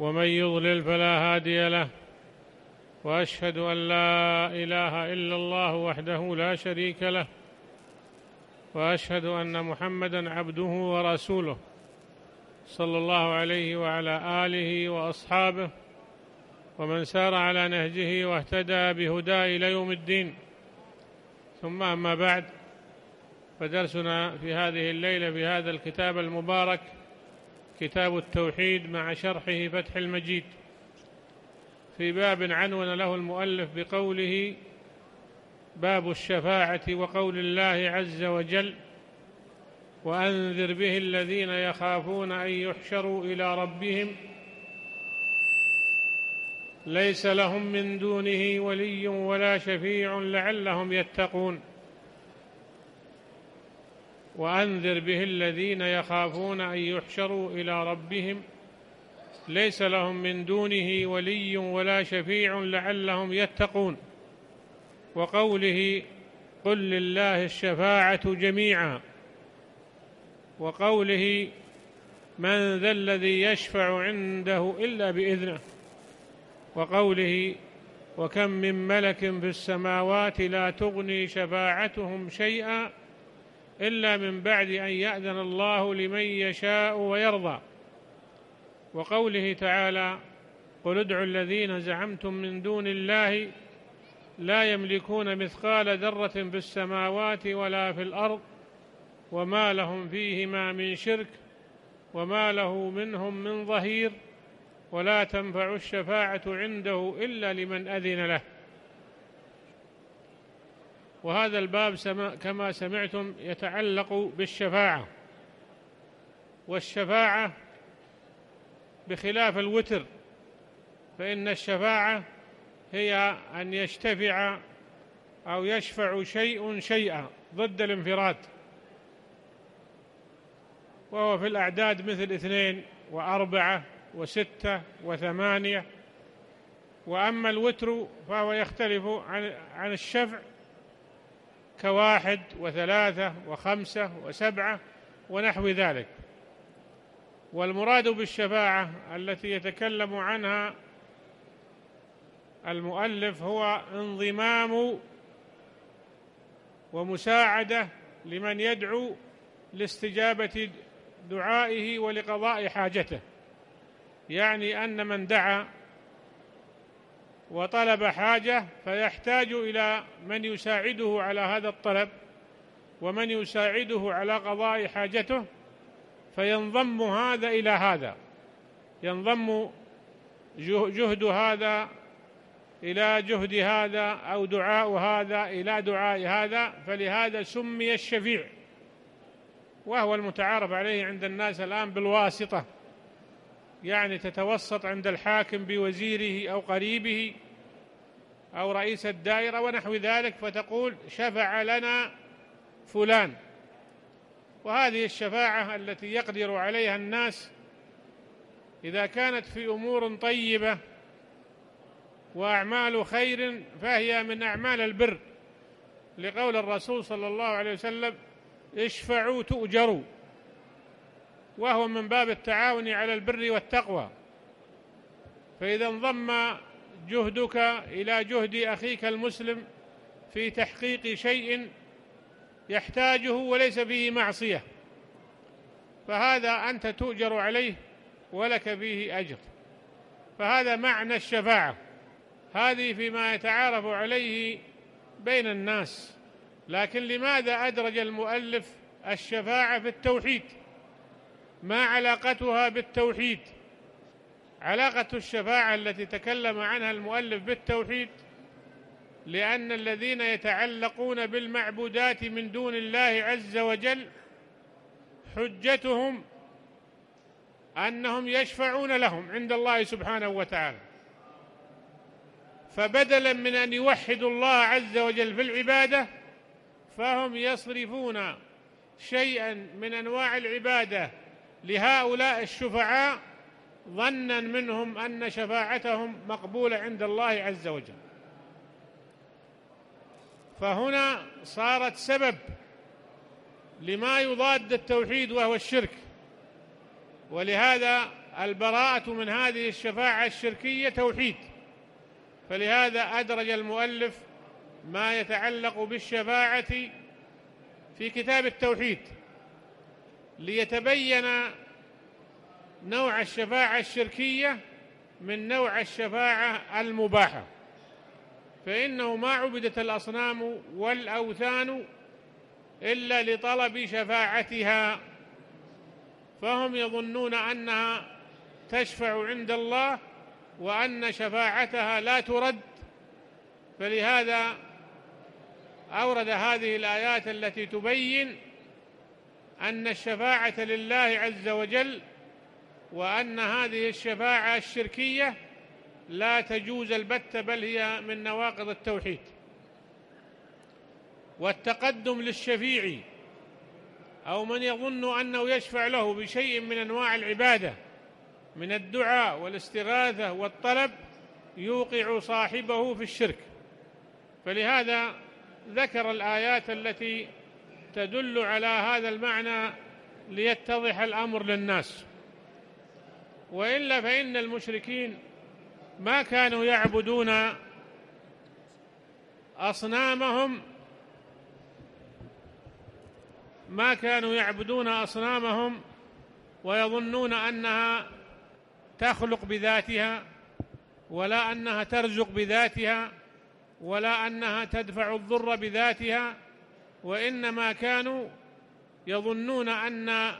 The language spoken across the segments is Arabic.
ومن يضلل فلا هادي له واشهد ان لا اله الا الله وحده لا شريك له واشهد ان محمدا عبده ورسوله صلى الله عليه وعلى اله واصحابه ومن سار على نهجه واهتدى بهداه الى يوم الدين ثم اما بعد فدرسنا في هذه الليله بهذا الكتاب المبارك كتاب التوحيد مع شرحه فتح المجيد في باب عنون له المؤلف بقوله باب الشفاعة وقول الله عز وجل وأنذر به الذين يخافون أن يحشروا إلى ربهم ليس لهم من دونه ولي ولا شفيع لعلهم يتقون وانذر به الذين يخافون ان يحشروا الى ربهم ليس لهم من دونه ولي ولا شفيع لعلهم يتقون وقوله قل لله الشفاعه جميعا وقوله من ذا الذي يشفع عنده الا باذنه وقوله وكم من ملك في السماوات لا تغني شفاعتهم شيئا إلا من بعد أن يأذن الله لمن يشاء ويرضى وقوله تعالى قل ادعوا الذين زعمتم من دون الله لا يملكون مثقال ذرة في السماوات ولا في الأرض وما لهم فيهما من شرك وما له منهم من ظهير ولا تنفع الشفاعة عنده إلا لمن أذن له وهذا الباب كما سمعتم يتعلق بالشفاعة والشفاعة بخلاف الوتر فإن الشفاعة هي أن يشتفع أو يشفع شيء شيئا ضد الانفراد وهو في الأعداد مثل اثنين وأربعة وستة وثمانية وأما الوتر فهو يختلف عن, عن الشفع كواحد وثلاثة وخمسة وسبعة ونحو ذلك والمراد بالشفاعة التي يتكلم عنها المؤلف هو انضمام ومساعدة لمن يدعو لاستجابة دعائه ولقضاء حاجته يعني أن من دعا وطلب حاجة فيحتاج إلى من يساعده على هذا الطلب ومن يساعده على قضاء حاجته فينضم هذا إلى هذا ينضم جهد هذا إلى جهد هذا أو دعاء هذا إلى دعاء هذا فلهذا سمي الشفيع وهو المتعارف عليه عند الناس الآن بالواسطة يعني تتوسط عند الحاكم بوزيره أو قريبه أو رئيس الدائرة ونحو ذلك فتقول شفع لنا فلان وهذه الشفاعة التي يقدر عليها الناس إذا كانت في أمور طيبة وأعمال خير فهي من أعمال البر لقول الرسول صلى الله عليه وسلم اشفعوا تؤجروا وهو من باب التعاون على البر والتقوى فإذا انضم جهدك إلى جهد أخيك المسلم في تحقيق شيء يحتاجه وليس فيه معصية فهذا أنت تؤجر عليه ولك فيه أجر فهذا معنى الشفاعة هذه فيما يتعارف عليه بين الناس لكن لماذا أدرج المؤلف الشفاعة في التوحيد؟ ما علاقتها بالتوحيد علاقة الشفاعة التي تكلم عنها المؤلف بالتوحيد لأن الذين يتعلقون بالمعبودات من دون الله عز وجل حجتهم أنهم يشفعون لهم عند الله سبحانه وتعالى فبدلا من أن يوحدوا الله عز وجل في العبادة فهم يصرفون شيئا من أنواع العبادة لهؤلاء الشفعاء ظنا منهم أن شفاعتهم مقبولة عند الله عز وجل فهنا صارت سبب لما يضاد التوحيد وهو الشرك ولهذا البراءة من هذه الشفاعة الشركية توحيد فلهذا أدرج المؤلف ما يتعلق بالشفاعة في كتاب التوحيد ليتبين نوع الشفاعة الشركية من نوع الشفاعة المباحة فإنه ما عبدت الأصنام والأوثان إلا لطلب شفاعتها فهم يظنون أنها تشفع عند الله وأن شفاعتها لا ترد فلهذا أورد هذه الآيات التي تبين أن الشفاعة لله عز وجل وأن هذه الشفاعة الشركية لا تجوز البتة بل هي من نواقض التوحيد والتقدم للشفيع أو من يظن أنه يشفع له بشيء من أنواع العبادة من الدعاء والاستغاثة والطلب يوقع صاحبه في الشرك فلهذا ذكر الآيات التي تدل على هذا المعنى ليتضح الأمر للناس وإلا فإن المشركين ما كانوا يعبدون أصنامهم ما كانوا يعبدون أصنامهم ويظنون أنها تخلق بذاتها ولا أنها ترزق بذاتها ولا أنها تدفع الضر بذاتها وإنما كانوا يظنون أن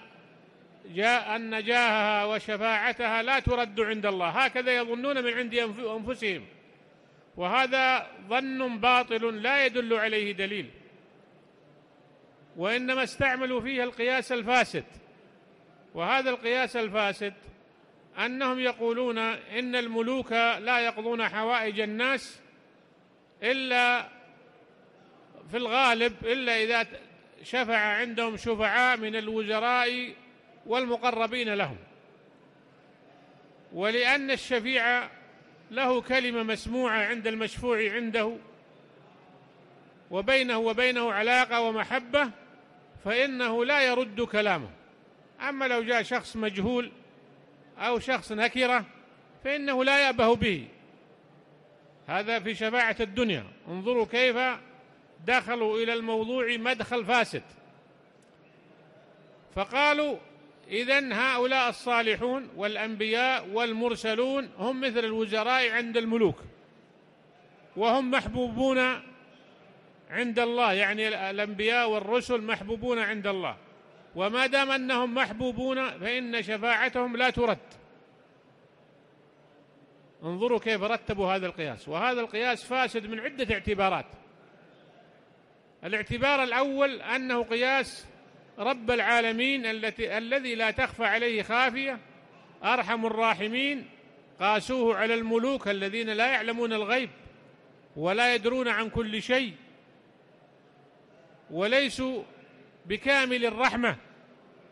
جاء أن جاهها وشفاعتها لا ترد عند الله هكذا يظنون من عند أنفسهم وهذا ظن باطل لا يدل عليه دليل وإنما استعملوا فيه القياس الفاسد وهذا القياس الفاسد أنهم يقولون إن الملوك لا يقضون حوائج الناس إلا في الغالب إلا إذا شفع عندهم شفعاء من الوزراء والمقربين لهم ولأن الشفيع له كلمة مسموعة عند المشفوع عنده وبينه وبينه علاقة ومحبة فإنه لا يرد كلامه أما لو جاء شخص مجهول أو شخص نكرة فإنه لا يأبه به هذا في شفاعة الدنيا انظروا كيف دخلوا إلى الموضوع مدخل فاسد فقالوا إذا هؤلاء الصالحون والأنبياء والمرسلون هم مثل الوزراء عند الملوك وهم محبوبون عند الله يعني الأنبياء والرسل محبوبون عند الله وما دام أنهم محبوبون فإن شفاعتهم لا ترد انظروا كيف رتبوا هذا القياس وهذا القياس فاسد من عدة اعتبارات الاعتبار الأول أنه قياس رب العالمين التي الذي لا تخفى عليه خافية أرحم الراحمين قاسوه على الملوك الذين لا يعلمون الغيب ولا يدرون عن كل شيء وليسوا بكامل الرحمة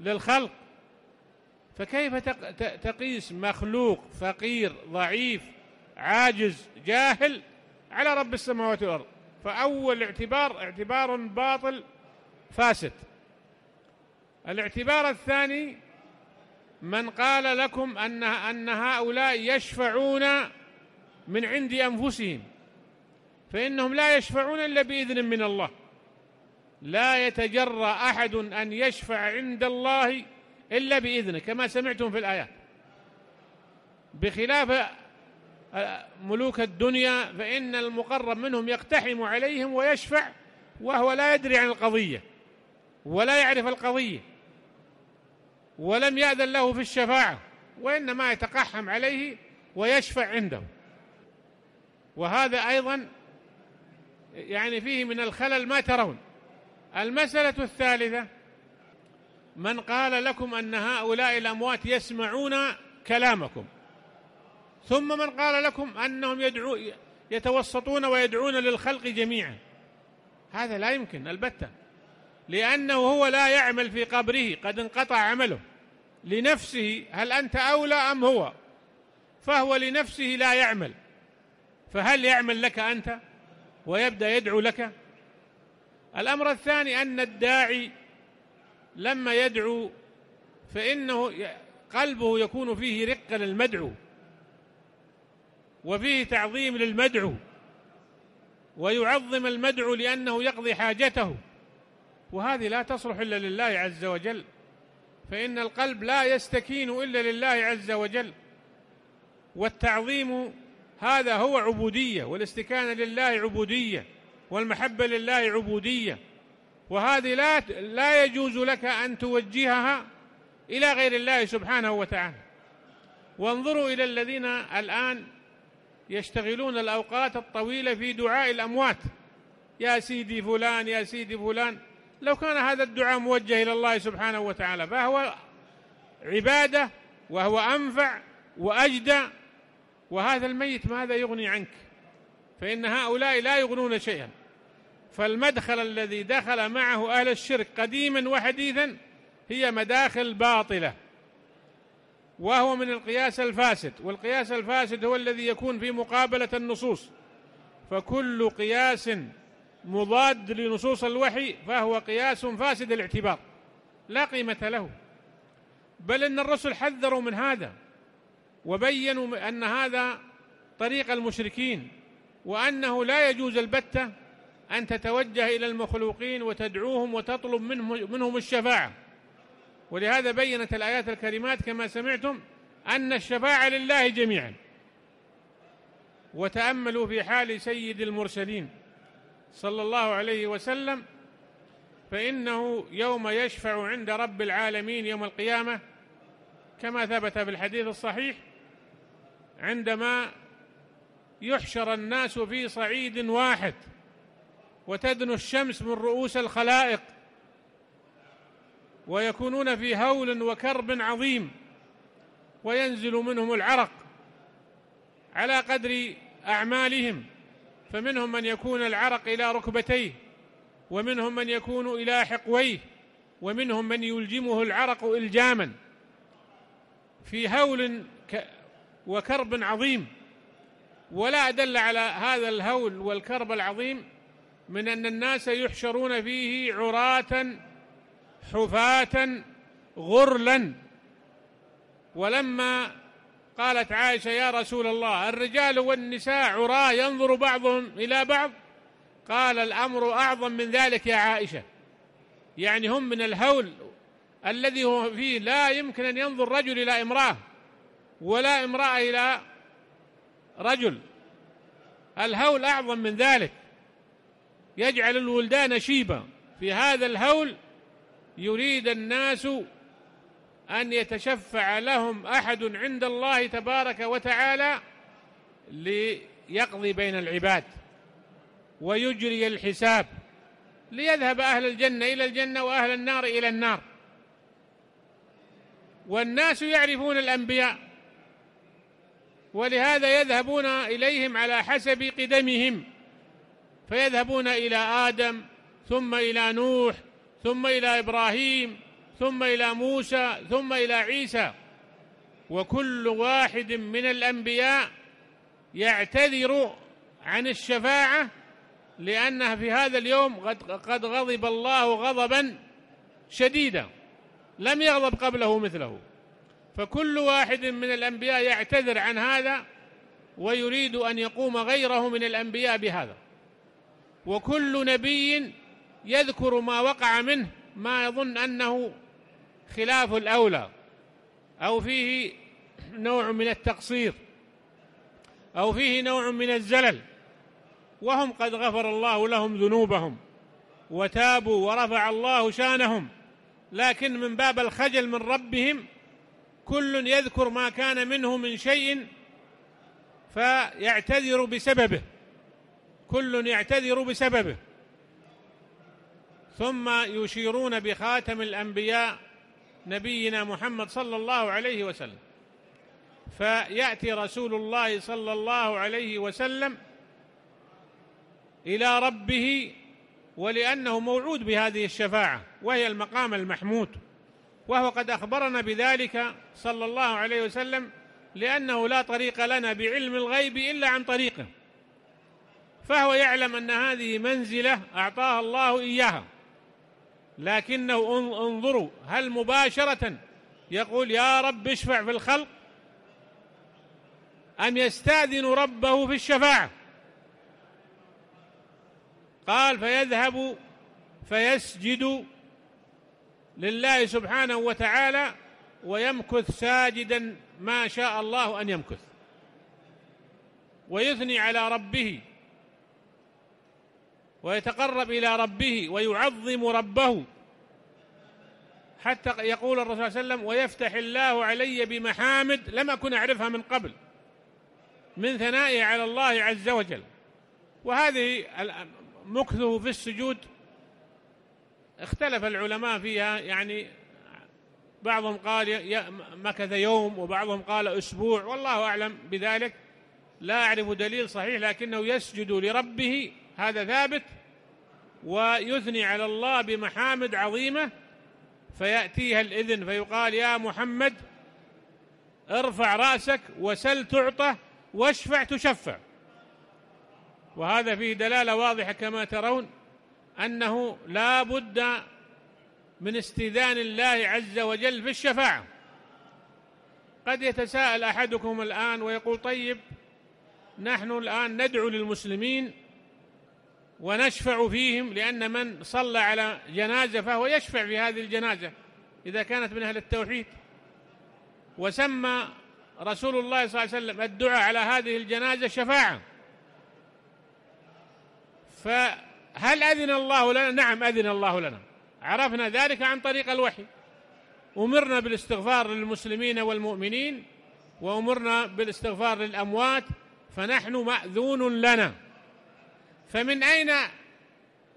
للخلق فكيف تقيس مخلوق فقير ضعيف عاجز جاهل على رب السماوات والأرض فأول اعتبار اعتبار باطل فاسد الاعتبار الثاني من قال لكم أن, أن هؤلاء يشفعون من عند أنفسهم فإنهم لا يشفعون إلا بإذن من الله لا يتجرى أحد أن يشفع عند الله إلا بإذنه كما سمعتم في الآيات بخلاف ملوك الدنيا فإن المقرب منهم يقتحم عليهم ويشفع وهو لا يدري عن القضية ولا يعرف القضية ولم يأذن له في الشفاعة وإنما يتقحم عليه ويشفع عنده وهذا أيضا يعني فيه من الخلل ما ترون المسألة الثالثة من قال لكم أن هؤلاء الأموات يسمعون كلامكم ثم من قال لكم أنهم يدعو يتوسطون ويدعون للخلق جميعا هذا لا يمكن البتة لأنه هو لا يعمل في قبره قد انقطع عمله لنفسه هل أنت أولى أم هو فهو لنفسه لا يعمل فهل يعمل لك أنت ويبدأ يدعو لك الأمر الثاني أن الداعي لما يدعو فإنه قلبه يكون فيه رقة للمدعو وفيه تعظيم للمدعو ويعظم المدعو لأنه يقضي حاجته وهذه لا تصلح إلا لله عز وجل فإن القلب لا يستكين إلا لله عز وجل والتعظيم هذا هو عبودية والاستكانة لله عبودية والمحبة لله عبودية وهذه لا لا يجوز لك أن توجهها إلى غير الله سبحانه وتعالى وانظروا إلى الذين الآن يشتغلون الأوقات الطويلة في دعاء الأموات يا سيدي فلان يا سيدي فلان لو كان هذا الدعاء موجه إلى الله سبحانه وتعالى فهو عبادة وهو أنفع وأجدى وهذا الميت ماذا يغني عنك فإن هؤلاء لا يغنون شيئا فالمدخل الذي دخل معه أهل الشرك قديما وحديثا هي مداخل باطلة وهو من القياس الفاسد والقياس الفاسد هو الذي يكون في مقابلة النصوص فكل قياس مضاد لنصوص الوحي فهو قياس فاسد الاعتبار لا قيمة له بل ان الرسل حذروا من هذا وبينوا ان هذا طريق المشركين وانه لا يجوز البته ان تتوجه الى المخلوقين وتدعوهم وتطلب منهم الشفاعه ولهذا بينت الآيات الكريمات كما سمعتم أن الشفاعة لله جميعا وتأملوا في حال سيد المرسلين صلى الله عليه وسلم فإنه يوم يشفع عند رب العالمين يوم القيامة كما ثبت في الحديث الصحيح عندما يحشر الناس في صعيد واحد وتدنو الشمس من رؤوس الخلائق ويكونون في هول وكرب عظيم وينزل منهم العرق على قدر أعمالهم فمنهم من يكون العرق إلى ركبتيه ومنهم من يكون إلى حقويه ومنهم من يلجمه العرق إلجاما في هول وكرب عظيم ولا أدل على هذا الهول والكرب العظيم من أن الناس يحشرون فيه عراةً حفاة غرلا ولما قالت عائشة يا رسول الله الرجال والنساء عراة ينظر بعضهم إلى بعض قال الأمر أعظم من ذلك يا عائشة يعني هم من الهول الذي هو فيه لا يمكن أن ينظر رجل إلى امرأة ولا امرأة إلى رجل الهول أعظم من ذلك يجعل الولدان شيبا في هذا الهول يريد الناس أن يتشفع لهم أحد عند الله تبارك وتعالى ليقضي بين العباد ويجري الحساب ليذهب أهل الجنة إلى الجنة وأهل النار إلى النار والناس يعرفون الأنبياء ولهذا يذهبون إليهم على حسب قدمهم فيذهبون إلى آدم ثم إلى نوح ثم إلى إبراهيم ثم إلى موسى ثم إلى عيسى وكل واحد من الأنبياء يعتذر عن الشفاعة لأنها في هذا اليوم قد غضب الله غضبا شديدا لم يغضب قبله مثله فكل واحد من الأنبياء يعتذر عن هذا ويريد أن يقوم غيره من الأنبياء بهذا وكل نبي يذكر ما وقع منه ما يظن أنه خلاف الأولى أو فيه نوع من التقصير أو فيه نوع من الزلل وهم قد غفر الله لهم ذنوبهم وتابوا ورفع الله شانهم لكن من باب الخجل من ربهم كل يذكر ما كان منه من شيء فيعتذر بسببه كل يعتذر بسببه ثم يشيرون بخاتم الأنبياء نبينا محمد صلى الله عليه وسلم فيأتي رسول الله صلى الله عليه وسلم إلى ربه ولأنه موعود بهذه الشفاعة وهي المقام المحمود وهو قد أخبرنا بذلك صلى الله عليه وسلم لأنه لا طريق لنا بعلم الغيب إلا عن طريقه فهو يعلم أن هذه منزلة أعطاها الله إياها لكنه انظروا هل مباشرة يقول يا رب اشفع في الخلق أم يستأذن ربه في الشفاعة قال فيذهب فيسجد لله سبحانه وتعالى ويمكث ساجدا ما شاء الله أن يمكث ويثني على ربه ويتقرب إلى ربه ويعظم ربه حتى يقول الرسول صلى الله عليه وسلم ويفتح الله علي بمحامد لم أكن أعرفها من قبل من ثنائه على الله عز وجل وهذه مكثه في السجود اختلف العلماء فيها يعني بعضهم قال مكث يوم وبعضهم قال أسبوع والله أعلم بذلك لا أعرف دليل صحيح لكنه يسجد لربه هذا ثابت ويثني على الله بمحامد عظيمة فيأتيها الإذن فيقال يا محمد ارفع رأسك وسل تعطى واشفع تشفع وهذا فيه دلالة واضحة كما ترون أنه لا بد من استئذان الله عز وجل في الشفاعة قد يتساءل أحدكم الآن ويقول طيب نحن الآن ندعو للمسلمين ونشفع فيهم لأن من صلى على جنازة فهو يشفع في هذه الجنازة إذا كانت من أهل التوحيد وسمى رسول الله صلى الله عليه وسلم الدعاء على هذه الجنازة شفاعة فهل أذن الله لنا؟ نعم أذن الله لنا عرفنا ذلك عن طريق الوحي أمرنا بالاستغفار للمسلمين والمؤمنين وأمرنا بالاستغفار للأموات فنحن مأذون لنا فمن أين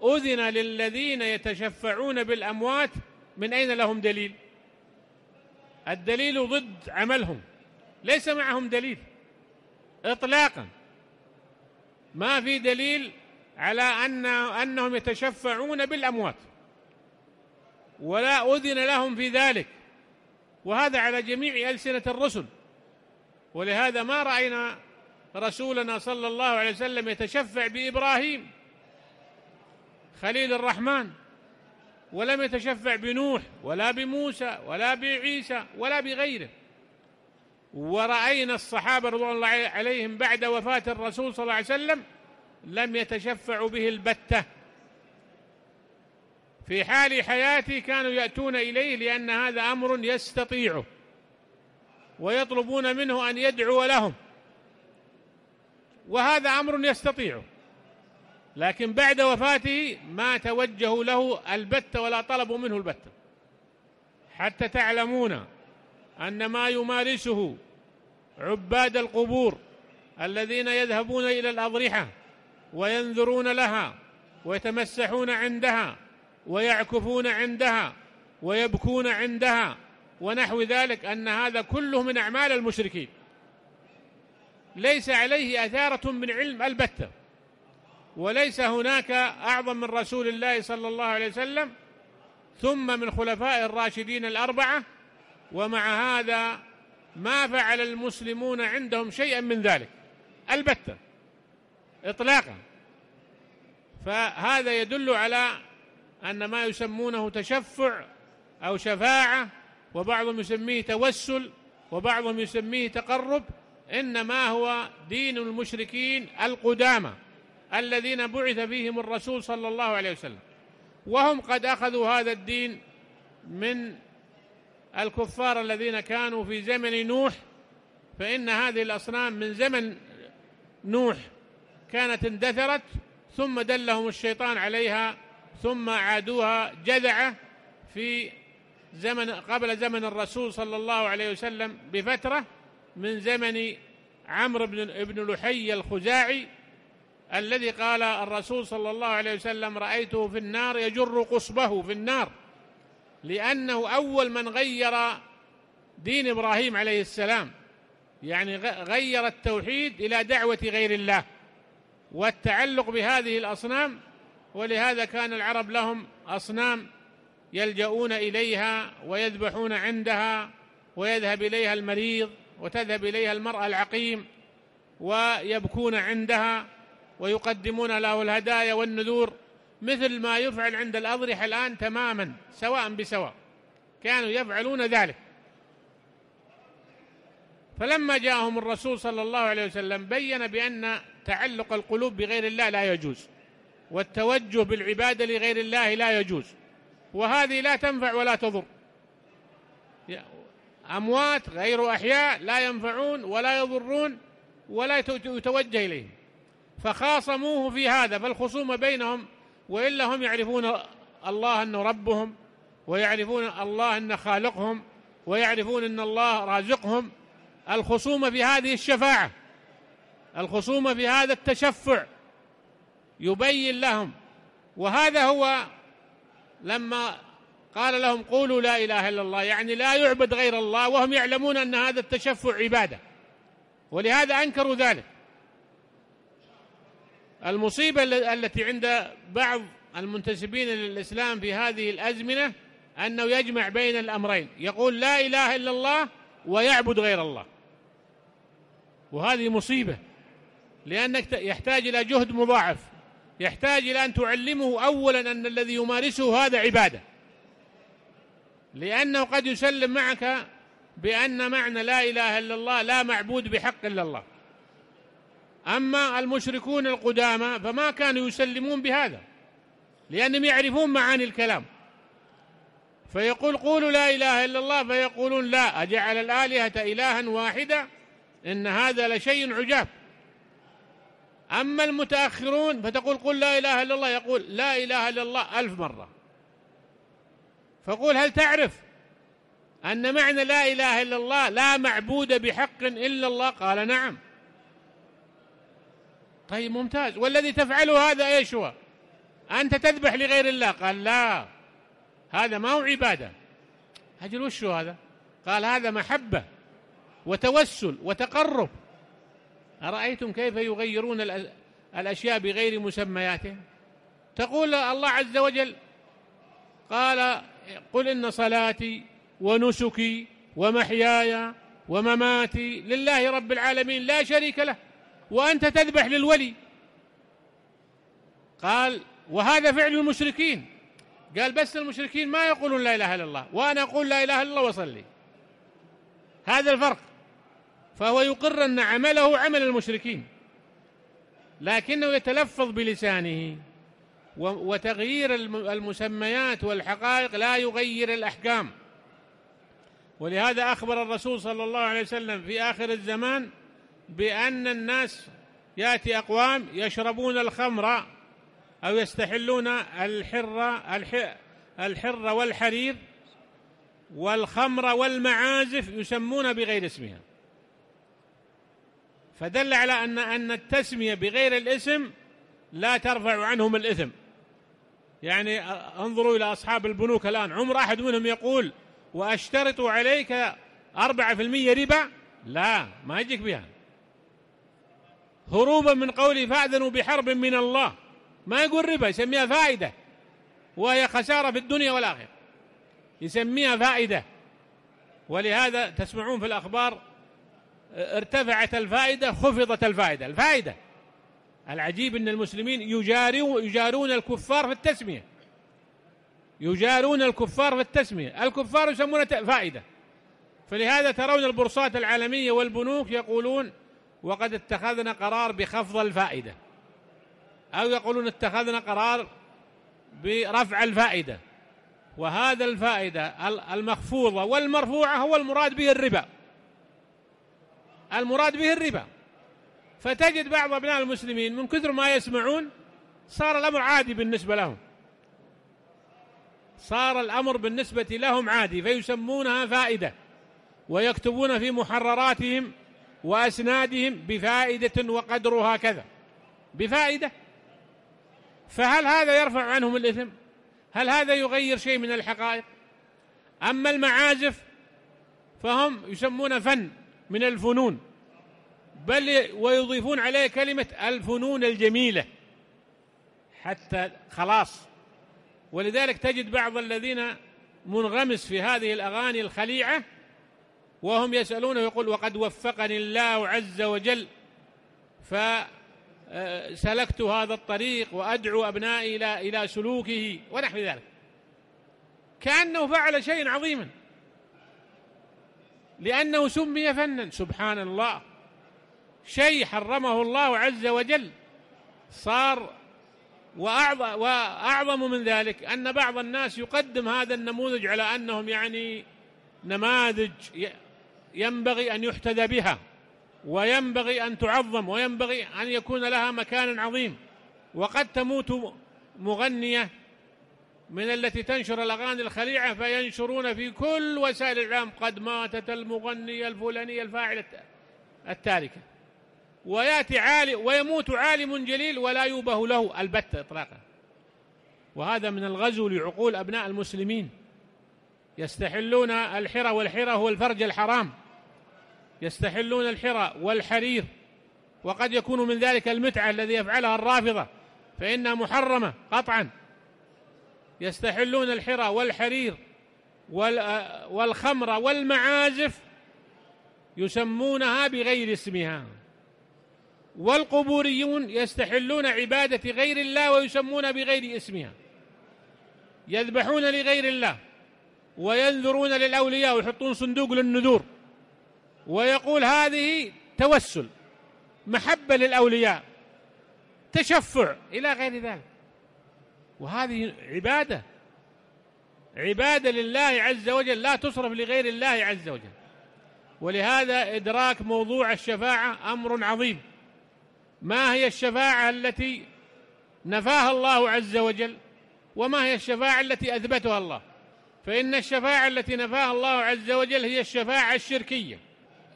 أذن للذين يتشفعون بالأموات من أين لهم دليل الدليل ضد عملهم ليس معهم دليل إطلاقا ما في دليل على أن أنهم يتشفعون بالأموات ولا أذن لهم في ذلك وهذا على جميع ألسنة الرسل ولهذا ما رأينا رسولنا صلى الله عليه وسلم يتشفع بإبراهيم خليل الرحمن ولم يتشفع بنوح ولا بموسى ولا بعيسى ولا بغيره ورأينا الصحابة رضوان الله عليهم بعد وفاة الرسول صلى الله عليه وسلم لم يتشفعوا به البتة في حال حياته كانوا يأتون إليه لأن هذا أمر يستطيعه ويطلبون منه أن يدعو لهم وهذا أمر يستطيعه لكن بعد وفاته ما توجه له البت ولا طلبوا منه البت حتى تعلمون أن ما يمارسه عباد القبور الذين يذهبون إلى الأضرحة وينذرون لها ويتمسحون عندها ويعكفون عندها ويبكون عندها ونحو ذلك أن هذا كله من أعمال المشركين ليس عليه أثارة من علم البتة وليس هناك أعظم من رسول الله صلى الله عليه وسلم ثم من خلفاء الراشدين الأربعة ومع هذا ما فعل المسلمون عندهم شيئا من ذلك البتة إطلاقا فهذا يدل على أن ما يسمونه تشفع أو شفاعة وبعضهم يسميه توسل وبعضهم يسميه تقرب إنما هو دين المشركين القدامى الذين بعث فيهم الرسول صلى الله عليه وسلم وهم قد أخذوا هذا الدين من الكفار الذين كانوا في زمن نوح فإن هذه الأصنام من زمن نوح كانت اندثرت ثم دلهم الشيطان عليها ثم عادوها جذعة في زمن قبل زمن الرسول صلى الله عليه وسلم بفترة من زمن عمرو بن ابن لحي الخزاعي الذي قال الرسول صلى الله عليه وسلم رأيته في النار يجر قصبه في النار لأنه أول من غير دين إبراهيم عليه السلام يعني غير التوحيد إلى دعوة غير الله والتعلق بهذه الأصنام ولهذا كان العرب لهم أصنام يلجؤون إليها ويذبحون عندها ويذهب إليها المريض وتذهب إليها المرأة العقيم ويبكون عندها ويقدمون له الهدايا والنذور مثل ما يفعل عند الأضرحة الآن تماما سواء بسواء كانوا يفعلون ذلك فلما جاءهم الرسول صلى الله عليه وسلم بين بأن تعلق القلوب بغير الله لا يجوز والتوجه بالعبادة لغير الله لا يجوز وهذه لا تنفع ولا تضر أموات غير أحياء لا ينفعون ولا يضرون ولا يتوجه إليهم فخاصموه في هذا فالخصومة بينهم وإلا هم يعرفون الله أنه ربهم ويعرفون الله أنه خالقهم ويعرفون أن الله رازقهم الخصومة في هذه الشفاعة الخصومة في هذا التشفع يبين لهم وهذا هو لما قال لهم قولوا لا إله إلا الله يعني لا يعبد غير الله وهم يعلمون أن هذا التشفع عبادة ولهذا أنكروا ذلك المصيبة التي عند بعض المنتسبين للإسلام في هذه الأزمنة أنه يجمع بين الأمرين يقول لا إله إلا الله ويعبد غير الله وهذه مصيبة لأنك يحتاج إلى جهد مضاعف يحتاج إلى أن تعلمه أولا أن الذي يمارسه هذا عبادة لأنه قد يسلم معك بأن معنى لا إله إلا الله لا معبود بحق إلا الله أما المشركون القدامى فما كانوا يسلمون بهذا لأنهم يعرفون معاني الكلام فيقول قولوا لا إله إلا الله فيقولون لا أجعل الآلهة إلها واحدة إن هذا لشيء عجاب أما المتأخرون فتقول قل لا إله إلا الله يقول لا إله إلا الله ألف مرة فقول هل تعرف أن معنى لا إله إلا الله لا معبود بحق إلا الله قال نعم طيب ممتاز والذي تفعله هذا ايش هو أنت تذبح لغير الله قال لا هذا ما هو عبادة أجل وش هذا قال هذا محبة وتوسل وتقرب أرأيتم كيف يغيرون الأشياء بغير مسمياته تقول الله عز وجل قال قل إن صلاتي ونسكي ومحياي ومماتي لله رب العالمين لا شريك له وأنت تذبح للولي قال وهذا فعل المشركين قال بس المشركين ما يقولون لا إله إلا الله وأنا أقول لا إله إلا الله وأصلي هذا الفرق فهو يقر أن عمله عمل المشركين لكنه يتلفظ بلسانه وتغيير المسميات والحقائق لا يغير الأحكام ولهذا أخبر الرسول صلى الله عليه وسلم في آخر الزمان بأن الناس يأتي أقوام يشربون الخمر أو يستحلون الحر الحر والحرير والخمر والمعازف يسمون بغير اسمها فدل على أن أن التسمية بغير الاسم لا ترفع عنهم الإثم يعني انظروا إلى أصحاب البنوك الآن عمر أحد منهم يقول وأشترط عليك أربعة في المية ربا لا ما يجيك بها هروبا من قولي فأذنوا بحرب من الله ما يقول ربا يسميها فائدة وهي خسارة في الدنيا والآخرة يسميها فائدة ولهذا تسمعون في الأخبار ارتفعت الفائدة خفضت الفائدة الفائدة العجيب أن المسلمين يجارون الكفار في التسمية يجارون الكفار في التسمية الكفار يسمون فائدة فلهذا ترون البورصات العالمية والبنوك يقولون وقد اتخذنا قرار بخفض الفائدة أو يقولون اتخذنا قرار برفع الفائدة وهذا الفائدة المخفوضة والمرفوعة هو المراد به الربا المراد به الربا فتجد بعض أبناء المسلمين من كثر ما يسمعون صار الأمر عادي بالنسبة لهم صار الأمر بالنسبة لهم عادي فيسمونها فائدة ويكتبون في محرراتهم وأسنادهم بفائدة وقدرها كذا بفائدة فهل هذا يرفع عنهم الإثم هل هذا يغير شيء من الحقائق أما المعازف فهم يسمون فن من الفنون بل ويضيفون عليه كلمة الفنون الجميلة حتى خلاص ولذلك تجد بعض الذين منغمس في هذه الأغاني الخليعة وهم يسألونه يقول وقد وفقني الله عز وجل فسلكت هذا الطريق وأدعو أبنائي إلى إلى سلوكه ونحو ذلك كأنه فعل شيئا عظيما لأنه سمي فنا سبحان الله شيء حرمه الله عز وجل صار وأعظم, وأعظم من ذلك أن بعض الناس يقدم هذا النموذج على أنهم يعني نماذج ينبغي أن يحتذى بها وينبغي أن تعظم وينبغي أن يكون لها مكان عظيم وقد تموت مغنية من التي تنشر الأغاني الخليعة فينشرون في كل وسائل الإعلام قد ماتت المغنية الفلانية الفاعلة التاركة ويأتي عالم ويموت عالم جليل ولا يوبه له البتة إطلاقا وهذا من الغزو لعقول أبناء المسلمين يستحلون الحرى والحرى هو الفرج الحرام يستحلون الحرى والحرير وقد يكون من ذلك المتعة الذي يفعلها الرافضة فإنها محرمة قطعا يستحلون الحرى والحرير والخمر والمعازف يسمونها بغير اسمها والقبوريون يستحلون عبادة غير الله ويسمون بغير اسمها يذبحون لغير الله وينذرون للأولياء ويحطون صندوق للنذور ويقول هذه توسل محبة للأولياء تشفع إلى غير ذلك وهذه عبادة عبادة لله عز وجل لا تصرف لغير الله عز وجل ولهذا إدراك موضوع الشفاعة أمر عظيم ما هي الشفاعة التي نفاها الله عز وجل وما هي الشفاعة التي أثبتها الله فإن الشفاعة التي نفاها الله عز وجل هي الشفاعة الشركية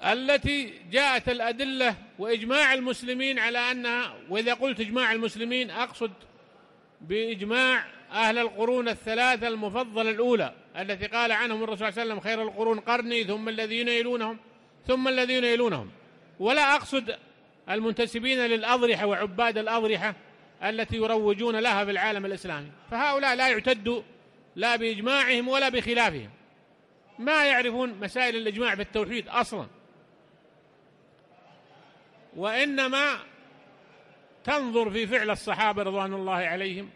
التي جاءت الأدلة وإجماع المسلمين على أنها وإذا قلت إجماع المسلمين أقصد بإجماع أهل القرون الثلاثة المفضلة الأولى التي قال عنهم الرسول صلى الله عليه وسلم خير القرون قرني ثم الذين يلونهم ثم الذين يلونهم ولا أقصد المنتسبين للأضرحة وعباد الأضرحة التي يروجون لها في العالم الإسلامي فهؤلاء لا يعتدوا لا بإجماعهم ولا بخلافهم ما يعرفون مسائل الإجماع في التوحيد أصلا وإنما تنظر في فعل الصحابة رضوان الله عليهم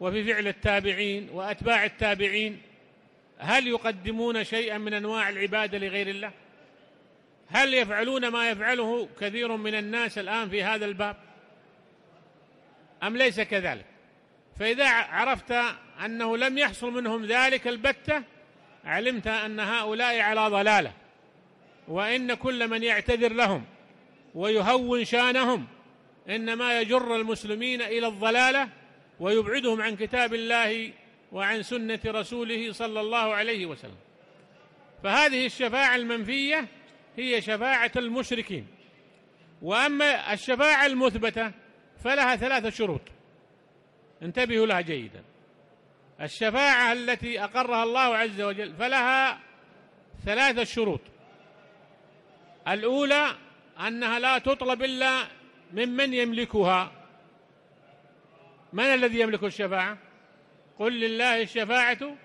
وفي فعل التابعين وأتباع التابعين هل يقدمون شيئا من أنواع العبادة لغير الله هل يفعلون ما يفعله كثير من الناس الآن في هذا الباب أم ليس كذلك فإذا عرفت أنه لم يحصل منهم ذلك البتة علمت أن هؤلاء على ضلالة وإن كل من يعتذر لهم ويهون شانهم إنما يجر المسلمين إلى الضلالة ويبعدهم عن كتاب الله وعن سنة رسوله صلى الله عليه وسلم فهذه الشفاعة المنفية هي شفاعة المشركين وأما الشفاعة المثبتة فلها ثلاثة شروط انتبهوا لها جيدا الشفاعة التي أقرها الله عز وجل فلها ثلاثة شروط الأولى أنها لا تطلب إلا ممن يملكها من الذي يملك الشفاعة قل لله الشفاعة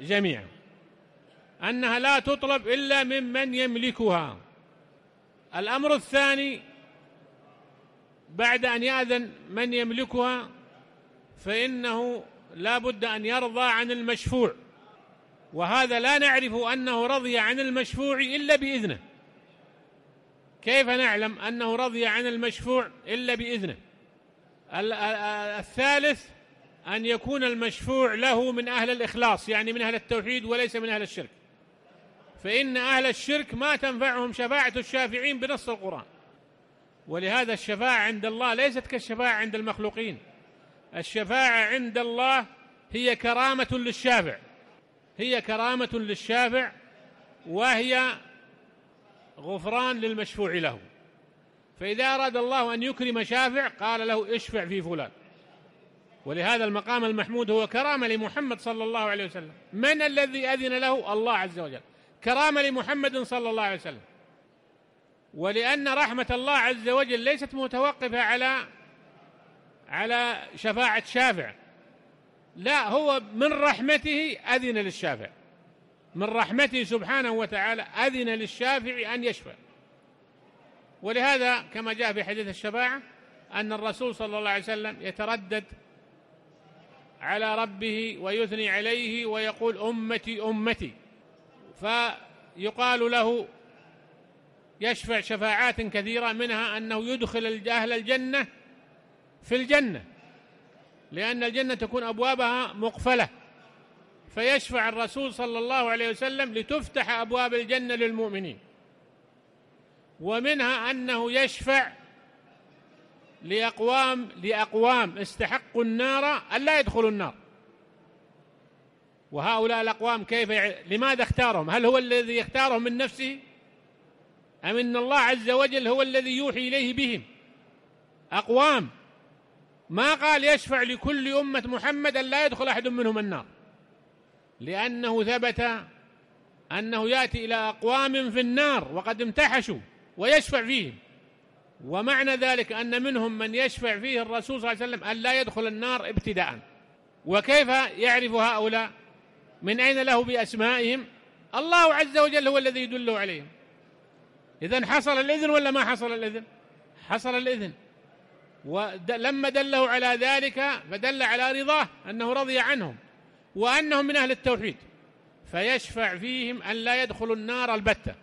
جميعا أنها لا تطلب إلا ممن يملكها الأمر الثاني بعد أن يأذن من يملكها فإنه لا بد أن يرضى عن المشفوع وهذا لا نعرف أنه رضي عن المشفوع إلا بإذنه كيف نعلم أنه رضي عن المشفوع إلا بإذنه الثالث أن يكون المشفوع له من أهل الإخلاص يعني من أهل التوحيد وليس من أهل الشرك فإن أهل الشرك ما تنفعهم شفاعة الشافعين بنص القرآن ولهذا الشفاعة عند الله ليست كالشفاعة عند المخلوقين الشفاعة عند الله هي كرامة للشافع هي كرامة للشافع وهي غفران للمشفوع له فإذا أراد الله أن يكرم شافع قال له اشفع في فلان ولهذا المقام المحمود هو كرامة لمحمد صلى الله عليه وسلم من الذي أذن له الله عز وجل كرامة لمحمد صلى الله عليه وسلم ولأن رحمة الله عز وجل ليست متوقفة على على شفاعة شافع لا هو من رحمته أذن للشافع من رحمته سبحانه وتعالى أذن للشافع أن يشفع ولهذا كما جاء في حديث الشفاعة أن الرسول صلى الله عليه وسلم يتردد على ربه ويثني عليه ويقول أمتي أمتي فيقال له يشفع شفاعات كثيرة منها أنه يدخل أهل الجنة في الجنة لأن الجنة تكون أبوابها مقفلة فيشفع الرسول صلى الله عليه وسلم لتفتح أبواب الجنة للمؤمنين ومنها أنه يشفع لأقوام لأقوام استحقوا النار ألا يدخلوا النار وهؤلاء الأقوام كيف يع... لماذا اختارهم هل هو الذي يختارهم من نفسه أم إن الله عز وجل هو الذي يوحي إليه بهم أقوام ما قال يشفع لكل أمة محمد أن لا يدخل أحد منهم النار لأنه ثبت أنه يأتي إلى أقوام في النار وقد امتحشوا ويشفع فيهم ومعنى ذلك أن منهم من يشفع فيه الرسول صلى الله عليه وسلم أن لا يدخل النار ابتداء وكيف يعرف هؤلاء من أين له بأسمائهم الله عز وجل هو الذي يدله عليهم إذا حصل الإذن ولا ما حصل الإذن حصل الإذن ولما دله على ذلك فدل على رضاه أنه رضي عنهم وأنهم من أهل التوحيد فيشفع فيهم أن لا يدخلوا النار البتة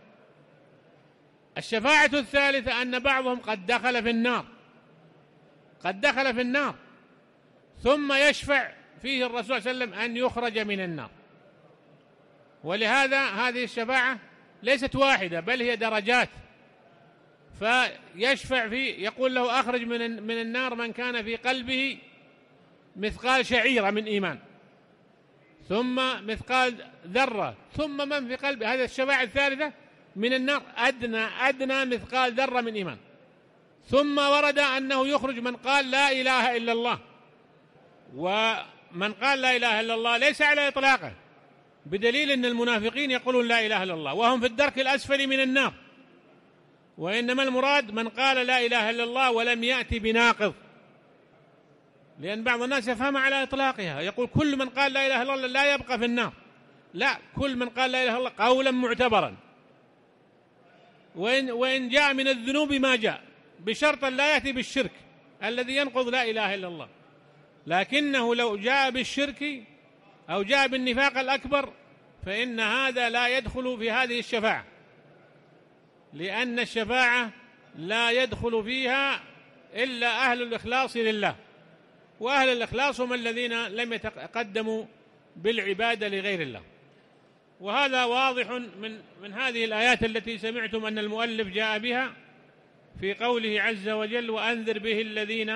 الشفاعة الثالثة أن بعضهم قد دخل في النار قد دخل في النار ثم يشفع فيه الرسول صلى الله عليه وسلم أن يخرج من النار ولهذا هذه الشفاعة ليست واحدة بل هي درجات فيشفع في يقول له أخرج من من النار من كان في قلبه مثقال شعيرة من إيمان ثم مثقال ذرة ثم من في قلبه هذا الشفاعة الثالثة من النار أدنى أدنى مثقال ذرة من إيمان ثم ورد أنه يخرج من قال لا إله إلا الله ومن قال لا إله إلا الله ليس على إطلاقه بدليل ان المنافقين يقولون لا اله الا الله وهم في الدرك الاسفل من النار وانما المراد من قال لا اله الا الله ولم ياتي بناقض لان بعض الناس يفهم على اطلاقها يقول كل من قال لا اله الا الله لا يبقى في النار لا كل من قال لا اله الا الله قولا معتبرا وان وان جاء من الذنوب ما جاء بشرط لا ياتي بالشرك الذي ينقض لا اله الا الله لكنه لو جاء بالشرك أو جاء بالنفاق الأكبر فإن هذا لا يدخل في هذه الشفاعة لأن الشفاعة لا يدخل فيها إلا أهل الإخلاص لله وأهل الإخلاص هم الذين لم يتقدموا بالعبادة لغير الله وهذا واضح من من هذه الآيات التي سمعتم أن المؤلف جاء بها في قوله عز وجل وأنذر به الذين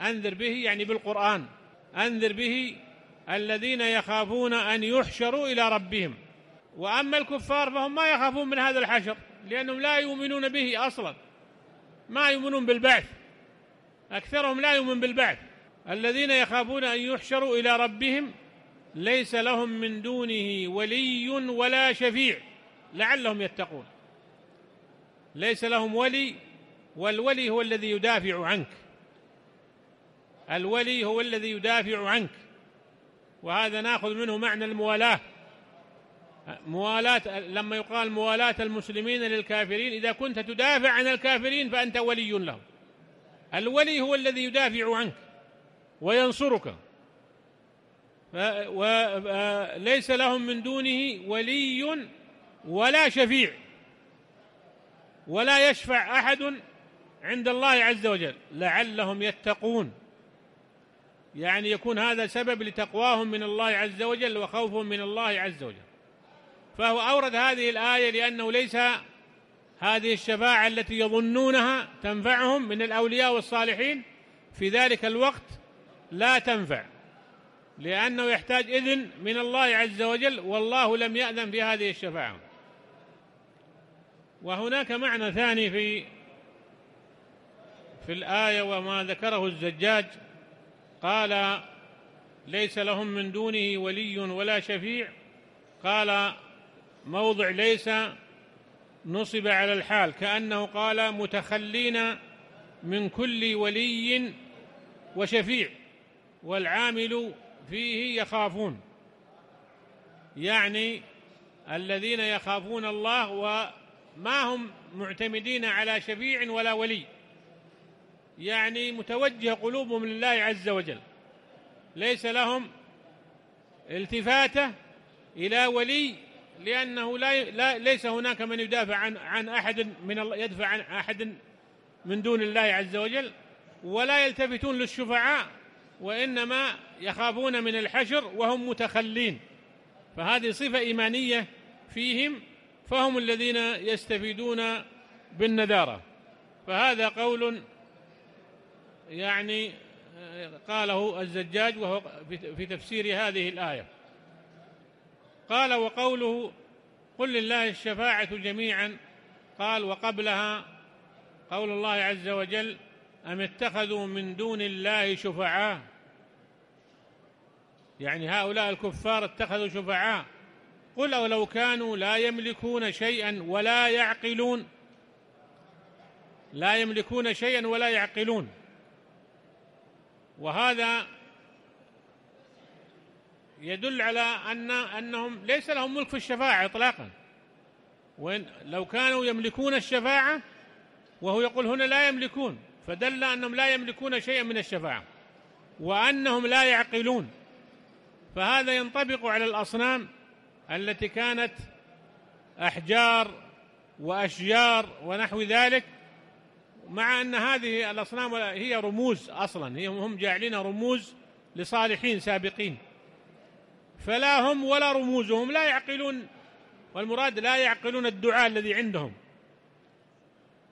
أنذر به يعني بالقرآن أنذر به الذين يخافون أن يحشروا إلى ربهم وأما الكفار فهم ما يخافون من هذا الحشر لأنهم لا يؤمنون به أصلا ما يؤمنون بالبعث أكثرهم لا يؤمن بالبعث الذين يخافون أن يحشروا إلى ربهم ليس لهم من دونه ولي ولا شفيع لعلهم يتقون ليس لهم ولي والولي هو الذي يدافع عنك الولي هو الذي يدافع عنك وهذا ناخذ منه معنى الموالاه موالاة لما يقال موالاة المسلمين للكافرين إذا كنت تدافع عن الكافرين فأنت ولي لهم الولي هو الذي يدافع عنك وينصرك وليس لهم من دونه ولي ولا شفيع ولا يشفع أحد عند الله عز وجل لعلهم يتقون يعني يكون هذا سبب لتقواهم من الله عز وجل وخوفهم من الله عز وجل فهو أورد هذه الآية لأنه ليس هذه الشفاعة التي يظنونها تنفعهم من الأولياء والصالحين في ذلك الوقت لا تنفع لأنه يحتاج إذن من الله عز وجل والله لم يأذن في هذه الشفاعة وهناك معنى ثاني في في الآية وما ذكره الزجاج قال ليس لهم من دونه ولي ولا شفيع قال موضع ليس نصب على الحال كأنه قال متخلين من كل ولي وشفيع والعامل فيه يخافون يعني الذين يخافون الله وما هم معتمدين على شفيع ولا ولي يعني متوجه قلوبهم لله عز وجل ليس لهم التفاتة إلى ولي لأنه لا, لا ليس هناك من يدافع عن عن أحد من الله يدفع عن أحد من دون الله عز وجل ولا يلتفتون للشفعاء وإنما يخافون من الحشر وهم متخلين فهذه صفة إيمانية فيهم فهم الذين يستفيدون بالنذارة فهذا قول يعني آه، قاله الزجاج وهو في تفسير هذه الآية قال وقوله قل لله الشفاعة جميعا قال وقبلها قول الله عز وجل أم اتخذوا من دون الله شفعاء يعني هؤلاء الكفار اتخذوا شفعاء قل أو لو كانوا لا يملكون شيئا ولا يعقلون لا يملكون شيئا ولا يعقلون وهذا يدل على أن أنهم ليس لهم ملك في الشفاعة إطلاقا وإن لو كانوا يملكون الشفاعة وهو يقول هنا لا يملكون فدل أنهم لا يملكون شيئا من الشفاعة وأنهم لا يعقلون فهذا ينطبق على الأصنام التي كانت أحجار وأشجار ونحو ذلك مع أن هذه الأصنام هي رموز أصلا هي هم جاعلين رموز لصالحين سابقين فلا هم ولا رموزهم لا يعقلون والمراد لا يعقلون الدعاء الذي عندهم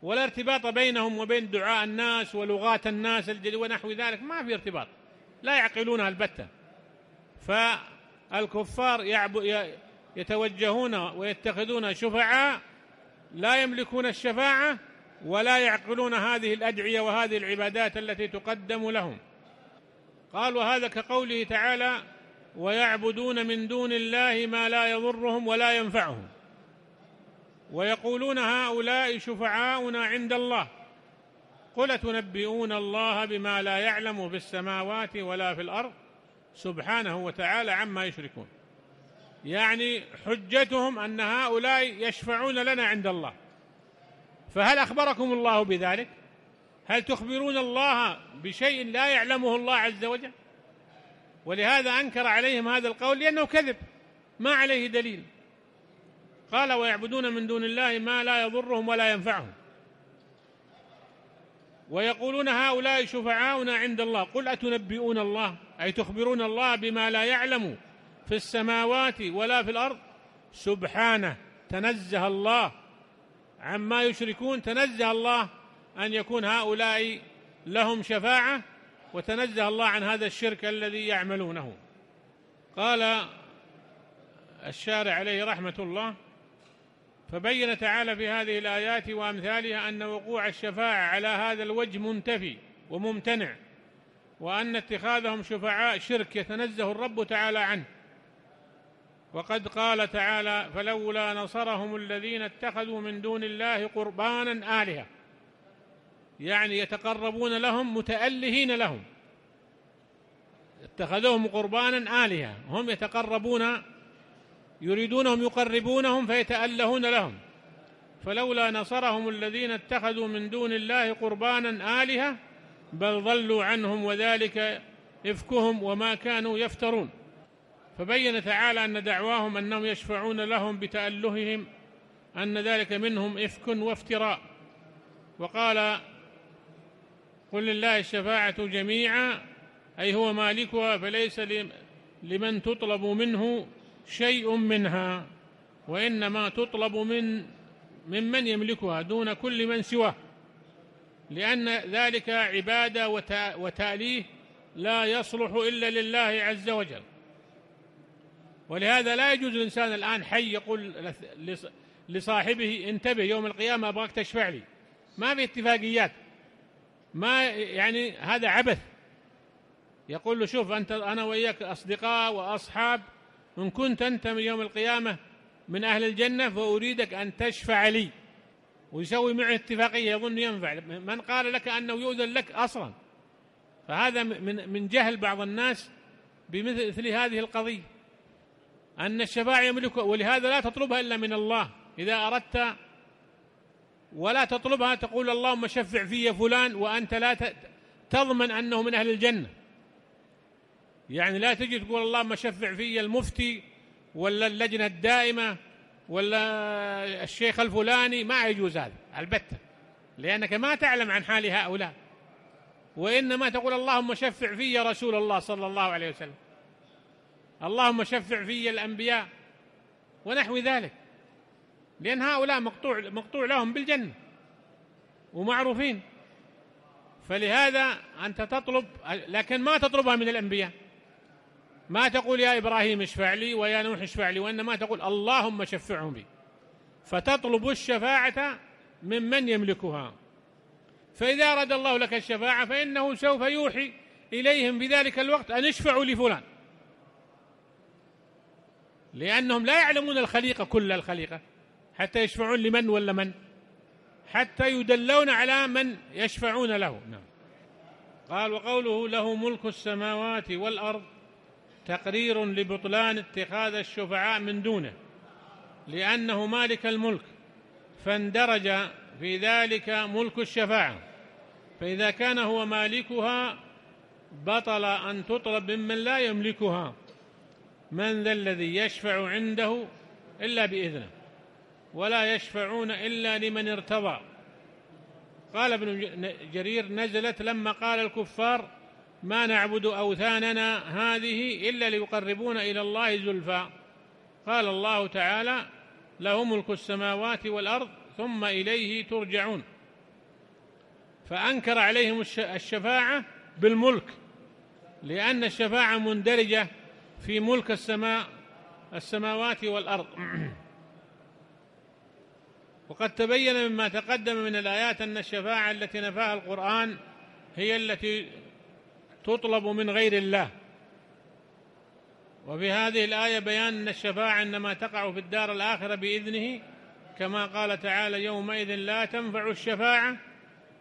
ولا ارتباط بينهم وبين دعاء الناس ولغات الناس الجديد ونحو ذلك ما في ارتباط لا يعقلونها البتة فالكفار يتوجهون ويتخذون شفعاء لا يملكون الشفاعة ولا يعقلون هذه الأدعية وهذه العبادات التي تقدم لهم قال وهذا كقوله تعالى ويعبدون من دون الله ما لا يضرهم ولا ينفعهم ويقولون هؤلاء شفعاؤنا عند الله قل تنبئون الله بما لا يعلم في السماوات ولا في الأرض سبحانه وتعالى عما يشركون يعني حجتهم أن هؤلاء يشفعون لنا عند الله فهل أخبركم الله بذلك هل تخبرون الله بشيء لا يعلمه الله عز وجل ولهذا أنكر عليهم هذا القول لأنه كذب ما عليه دليل قال ويعبدون من دون الله ما لا يضرهم ولا ينفعهم ويقولون هؤلاء شفعاؤنا عند الله قل أتنبئون الله أي تخبرون الله بما لا يعلم في السماوات ولا في الأرض سبحانه تنزه الله عما يشركون تنزه الله أن يكون هؤلاء لهم شفاعة وتنزه الله عن هذا الشرك الذي يعملونه قال الشارع عليه رحمة الله فبين تعالى في هذه الآيات وأمثالها أن وقوع الشفاعة على هذا الوجه منتفي وممتنع وأن اتخاذهم شفعاء شرك يتنزه الرب تعالى عنه وقد قال تعالى فلولا نصرهم الذين اتخذوا من دون الله قربانا آلهة يعني يتقربون لهم متألهين لهم اتخذوهم قربانا آلهة هم يتقربون يريدونهم يقربونهم فيتألهون لهم فلولا نصرهم الذين اتخذوا من دون الله قربانا آلهة بل ضلوا عنهم وذلك إفكهم وما كانوا يفترون فبين تعالى أن دعواهم أنهم يشفعون لهم بتألههم أن ذلك منهم إفك وافتراء وقال قل لله الشفاعة جميعا أي هو مالكها فليس لمن تطلب منه شيء منها وإنما تطلب من ممن يملكها دون كل من سواه لأن ذلك عبادة وتأليه لا يصلح إلا لله عز وجل ولهذا لا يجوز الإنسان الآن حي يقول لصاحبه انتبه يوم القيامة أبغاك تشفع لي ما في اتفاقيات ما يعني هذا عبث يقول له شوف أنت أنا وإياك أصدقاء وأصحاب إن كنت أنت من يوم القيامة من أهل الجنة فأريدك أن تشفع لي ويسوي معه اتفاقية يظن ينفع من قال لك أنه يؤذن لك أصلا فهذا من من جهل بعض الناس بمثل هذه القضية أن الشفاعة يملكها ولهذا لا تطلبها إلا من الله إذا أردت ولا تطلبها تقول اللهم شفع في فلان وأنت لا تضمن أنه من أهل الجنة يعني لا تجي تقول اللهم شفع في المفتي ولا اللجنة الدائمة ولا الشيخ الفلاني ما يجوز هذا البتة لأنك ما تعلم عن حال هؤلاء وإنما تقول اللهم شفع في رسول الله صلى الله عليه وسلم اللهم شفع في الأنبياء ونحو ذلك لأن هؤلاء مقطوع, مقطوع لهم بالجنة ومعروفين فلهذا أنت تطلب لكن ما تطلبها من الأنبياء ما تقول يا إبراهيم اشفع لي ويا نوح اشفع لي وإنما تقول اللهم شفعهم بي فتطلب الشفاعة ممن يملكها فإذا أراد الله لك الشفاعة فإنه سوف يوحي إليهم بذلك الوقت أن اشفعوا لفلان لأنهم لا يعلمون الخليقة كل الخليقة حتى يشفعون لمن ولا من حتى يدلون على من يشفعون له نعم قال وقوله له ملك السماوات والأرض تقرير لبطلان اتخاذ الشفعاء من دونه لأنه مالك الملك فاندرج في ذلك ملك الشفاعة فإذا كان هو مالكها بطل أن تطلب ممن لا يملكها من ذا الذي يشفع عنده إلا بإذنه ولا يشفعون إلا لمن ارتضى قال ابن جرير نزلت لما قال الكفار ما نعبد أوثاننا هذه إلا ليقربونا إلى الله زلفى قال الله تعالى له ملك السماوات والأرض ثم إليه ترجعون فأنكر عليهم الشفاعة بالملك لأن الشفاعة مندرجة في ملك السماء السماوات والأرض وقد تبين مما تقدم من الآيات أن الشفاعة التي نفاها القرآن هي التي تطلب من غير الله وفي هذه الآية بيان أن الشفاعة إنما تقع في الدار الآخرة بإذنه كما قال تعالى يومئذ لا تنفع الشفاعة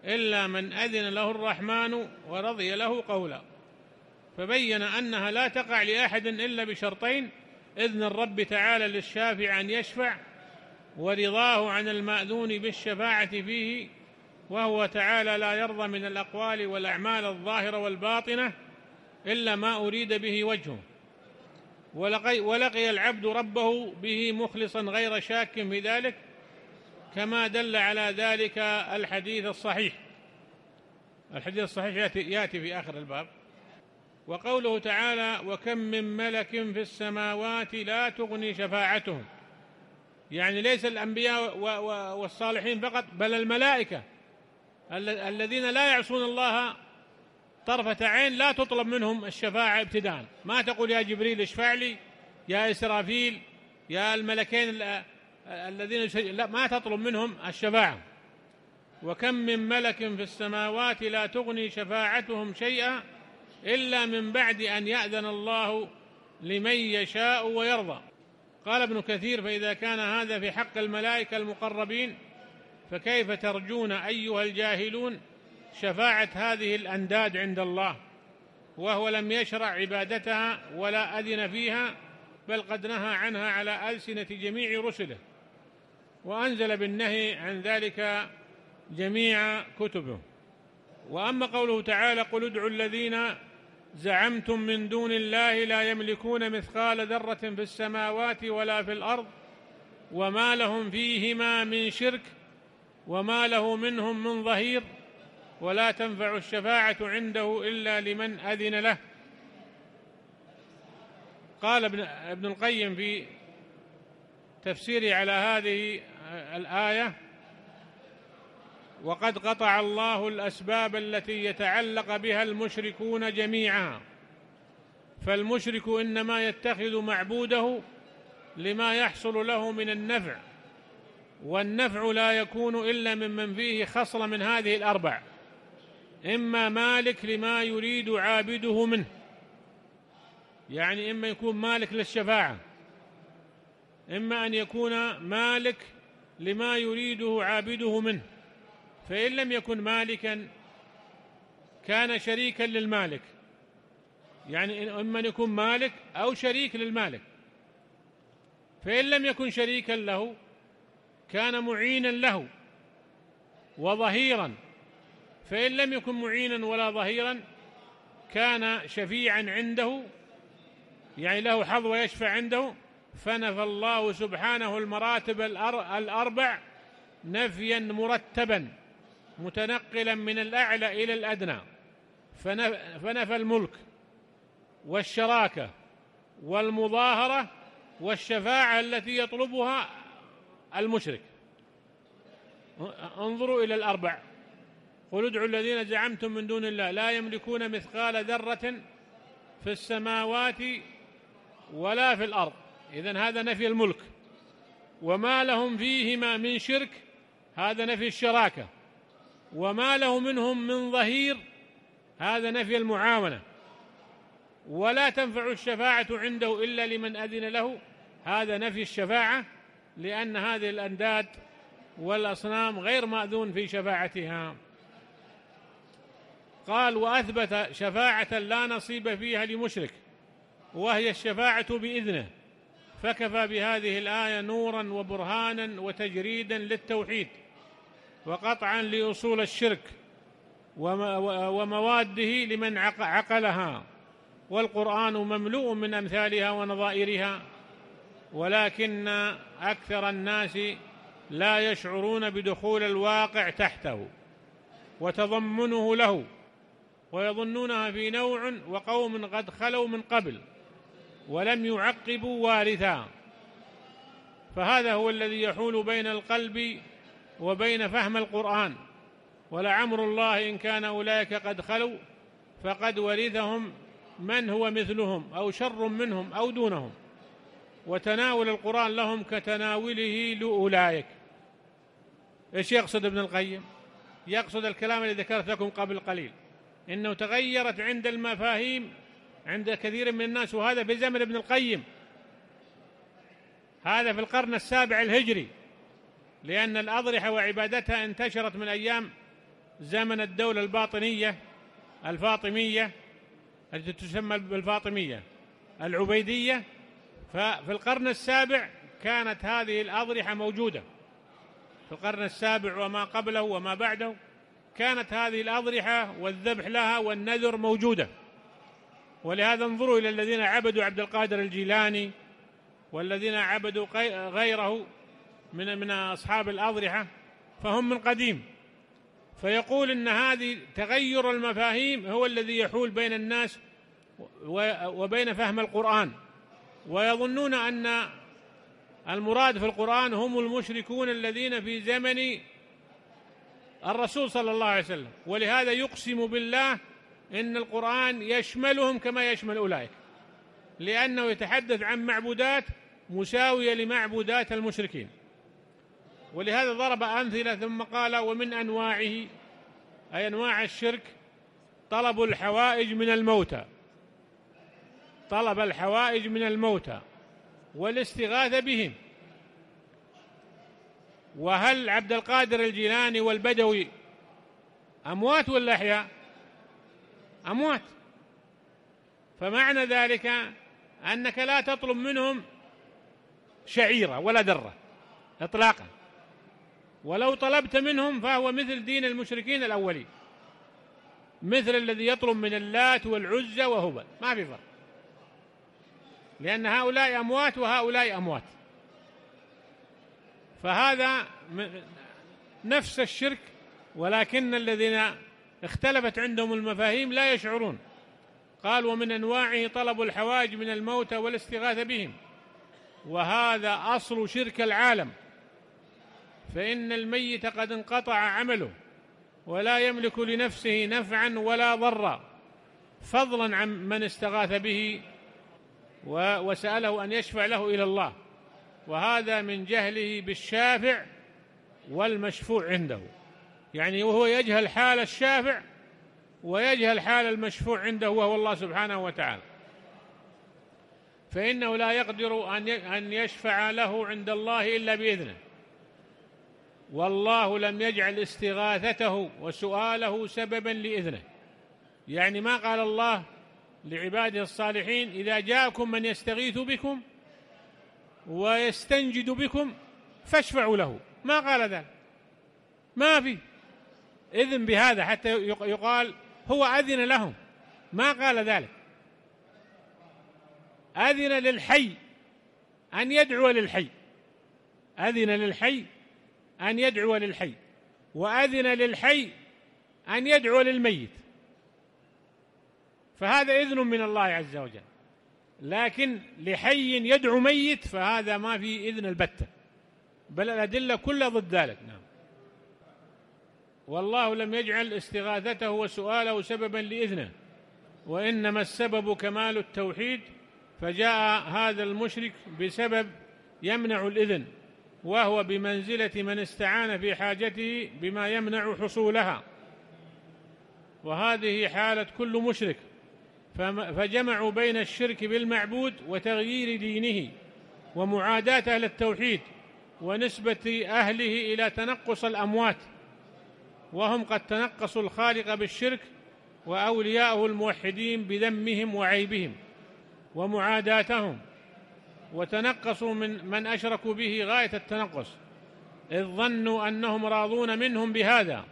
إلا من أذن له الرحمن ورضي له قولا فبين أنها لا تقع لأحد إلا بشرطين إذن الرب تعالى للشافع أن يشفع ورضاه عن المأذون بالشفاعة فيه وهو تعالى لا يرضى من الأقوال والأعمال الظاهرة والباطنة إلا ما أريد به وجهه ولقي, ولقي العبد ربه به مخلصا غير شاك في ذلك كما دل على ذلك الحديث الصحيح الحديث الصحيح يأتي, يأتي في آخر الباب وقوله تعالى وكم من ملك في السماوات لا تغني شفاعتهم يعني ليس الأنبياء والصالحين فقط بل الملائكة الذين لا يعصون الله طرفة عين لا تطلب منهم الشفاعة ابتداء ما تقول يا جبريل اشفع لي يا إسرافيل يا الملكين الذين لا ما تطلب منهم الشفاعة وكم من ملك في السماوات لا تغني شفاعتهم شيئا إلا من بعد أن يأذن الله لمن يشاء ويرضى قال ابن كثير فإذا كان هذا في حق الملائكة المقربين فكيف ترجون أيها الجاهلون شفاعة هذه الأنداد عند الله وهو لم يشرع عبادتها ولا أذن فيها بل قد نهى عنها على ألسنة جميع رسله وأنزل بالنهي عن ذلك جميع كتبه وأما قوله تعالى قل ادعوا الذين زعمتم من دون الله لا يملكون مثقال ذرة في السماوات ولا في الأرض وما لهم فيهما من شرك وما له منهم من ظهير ولا تنفع الشفاعة عنده إلا لمن أذن له قال ابن, ابن القيم في تفسيره على هذه الآية وقد قطع الله الأسباب التي يتعلق بها المشركون جميعا فالمشرك إنما يتخذ معبوده لما يحصل له من النفع والنفع لا يكون إلا ممن فيه خصل من هذه الأربع إما مالك لما يريد عابده منه يعني إما يكون مالك للشفاعة إما أن يكون مالك لما يريده عابده منه فإن لم يكن مالكا كان شريكا للمالك يعني إما أن يكون مالك أو شريك للمالك فإن لم يكن شريكا له كان معينا له وظهيرا فإن لم يكن معينا ولا ظهيرا كان شفيعا عنده يعني له حظ ويشفع عنده فنفى الله سبحانه المراتب الأربع نفيا مرتبا متنقلا من الأعلى إلى الأدنى فنفى الملك والشراكة والمظاهرة والشفاعة التي يطلبها المشرك انظروا إلى الأربع قل ادعوا الذين زعمتم من دون الله لا يملكون مثقال ذرة في السماوات ولا في الأرض إذن هذا نفي الملك وما لهم فيهما من شرك هذا نفي الشراكه وما له منهم من ظهير هذا نفي المعاونة ولا تنفع الشفاعة عنده إلا لمن أذن له هذا نفي الشفاعة لأن هذه الأنداد والأصنام غير مأذون في شفاعتها قال وأثبت شفاعة لا نصيب فيها لمشرك وهي الشفاعة بإذنه فكفى بهذه الآية نورا وبرهانا وتجريدا للتوحيد وقطعا لأصول الشرك ومواده لمن عقلها والقرآن مملوء من أمثالها ونظائرها ولكن أكثر الناس لا يشعرون بدخول الواقع تحته وتضمنه له ويظنونها في نوع وقوم قد خلوا من قبل ولم يعقبوا وارثا فهذا هو الذي يحول بين القلب وبين فهم القرآن ولعمر الله إن كان أولئك قد خلوا فقد ورثهم من هو مثلهم أو شر منهم أو دونهم وتناول القرآن لهم كتناوله لأولئك إيش يقصد ابن القيم يقصد الكلام الذي ذكرت لكم قبل قليل إنه تغيرت عند المفاهيم عند كثير من الناس وهذا في زمن ابن القيم هذا في القرن السابع الهجري لأن الأضرحة وعبادتها انتشرت من أيام زمن الدولة الباطنية الفاطمية التي تسمى بالفاطمية العبيدية ففي القرن السابع كانت هذه الأضرحة موجودة في القرن السابع وما قبله وما بعده كانت هذه الأضرحة والذبح لها والنذر موجودة ولهذا انظروا إلى الذين عبدوا عبد القادر الجيلاني والذين عبدوا غيره من من أصحاب الأضرحة فهم من قديم فيقول أن هذه تغير المفاهيم هو الذي يحول بين الناس وبين فهم القرآن ويظنون أن المراد في القرآن هم المشركون الذين في زمن الرسول صلى الله عليه وسلم ولهذا يقسم بالله إن القرآن يشملهم كما يشمل أولئك لأنه يتحدث عن معبودات مساوية لمعبودات المشركين ولهذا ضرب أمثلة ثم قال ومن أنواعه أي أنواع الشرك طلب الحوائج من الموتى طلب الحوائج من الموتى والاستغاثة بهم وهل عبد القادر الجيلاني والبدوي أموات ولا أحياء أموات فمعنى ذلك أنك لا تطلب منهم شعيرة ولا درة إطلاقاً ولو طلبت منهم فهو مثل دين المشركين الأولين مثل الذي يطلب من اللات والعزى وهبل ما في فرق لأن هؤلاء أموات وهؤلاء أموات فهذا نفس الشرك ولكن الذين اختلفت عندهم المفاهيم لا يشعرون قال ومن أنواعه طلب الحوائج من الموتى والاستغاثة بهم وهذا أصل شرك العالم فإن الميت قد انقطع عمله ولا يملك لنفسه نفعا ولا ضرا فضلا عن من استغاث به وسأله أن يشفع له إلى الله وهذا من جهله بالشافع والمشفوع عنده يعني وهو يجهل حال الشافع ويجهل حال المشفوع عنده وهو الله سبحانه وتعالى فإنه لا يقدر أن يشفع له عند الله إلا بإذنه والله لم يجعل استغاثته وسؤاله سببا لإذنه يعني ما قال الله لعباده الصالحين إذا جاءكم من يستغيث بكم ويستنجد بكم فاشفعوا له ما قال ذلك ما في إذن بهذا حتى يقال هو أذن لهم ما قال ذلك أذن للحي أن يدعو للحي أذن للحي أن يدعو للحي وأذن للحي أن يدعو للميت فهذا إذن من الله عز وجل لكن لحي يدعو ميت فهذا ما في إذن البتة بل الأدلة كلها ضد ذلك نعم والله لم يجعل استغاثته وسؤاله سببا لإذنه وإنما السبب كمال التوحيد فجاء هذا المشرك بسبب يمنع الإذن وهو بمنزلة من استعان في حاجته بما يمنع حصولها وهذه حالة كل مشرك فجمعوا بين الشرك بالمعبود وتغيير دينه ومعاداة أهل التوحيد ونسبة أهله إلى تنقص الأموات وهم قد تنقصوا الخالق بالشرك وأولياءه الموحدين بذمهم وعيبهم ومعاداتهم وتنقصوا من من أشركوا به غاية التنقص إذ ظنوا أنهم راضون منهم بهذا